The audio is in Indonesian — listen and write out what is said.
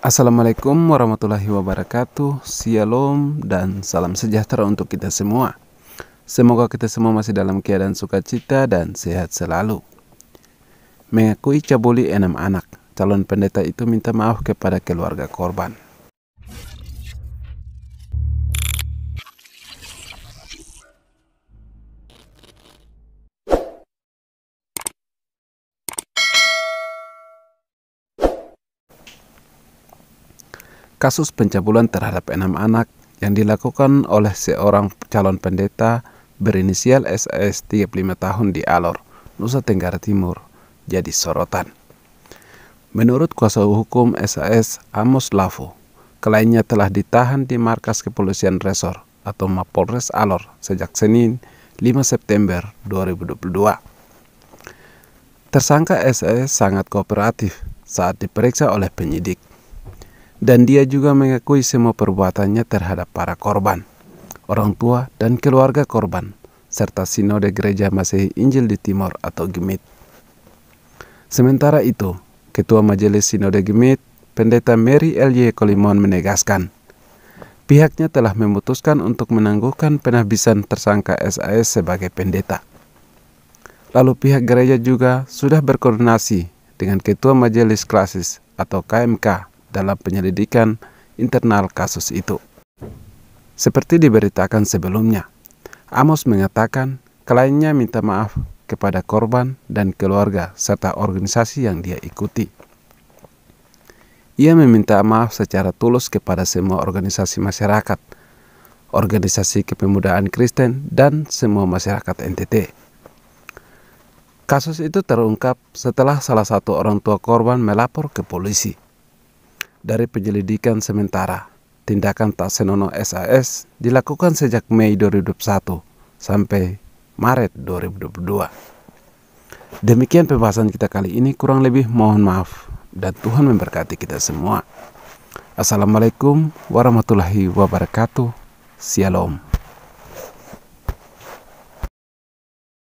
Assalamualaikum warahmatullahi wabarakatuh Shalom dan salam sejahtera untuk kita semua Semoga kita semua masih dalam keadaan sukacita dan sehat selalu Mengakui cabuli enam anak Calon pendeta itu minta maaf kepada keluarga korban kasus pencabulan terhadap enam anak yang dilakukan oleh seorang calon pendeta berinisial SAS 35 tahun di Alor, Nusa Tenggara Timur, jadi sorotan. Menurut kuasa hukum SAS Amos Lavo, kliennya telah ditahan di markas kepolisian Resor atau Mapolres Alor sejak Senin 5 September 2022. Tersangka SAS sangat kooperatif saat diperiksa oleh penyidik dan dia juga mengakui semua perbuatannya terhadap para korban, orang tua, dan keluarga korban, serta Sinode Gereja Masehi Injil di Timur atau Gemit. Sementara itu, Ketua Majelis Sinode Gemit, Pendeta Mary L.Y. Kolimon menegaskan, pihaknya telah memutuskan untuk menangguhkan penahbisan tersangka SAS sebagai pendeta. Lalu pihak gereja juga sudah berkoordinasi dengan Ketua Majelis Klasis atau KMK dalam penyelidikan internal kasus itu. Seperti diberitakan sebelumnya, Amos mengatakan kliennya minta maaf kepada korban dan keluarga serta organisasi yang dia ikuti. Ia meminta maaf secara tulus kepada semua organisasi masyarakat, organisasi kepemudaan Kristen, dan semua masyarakat NTT. Kasus itu terungkap setelah salah satu orang tua korban melapor ke polisi dari penyelidikan sementara. Tindakan tak senonoh SAS dilakukan sejak Mei 2021 sampai Maret 2022. Demikian pembahasan kita kali ini, kurang lebih mohon maaf dan Tuhan memberkati kita semua. Assalamualaikum warahmatullahi wabarakatuh. Shalom.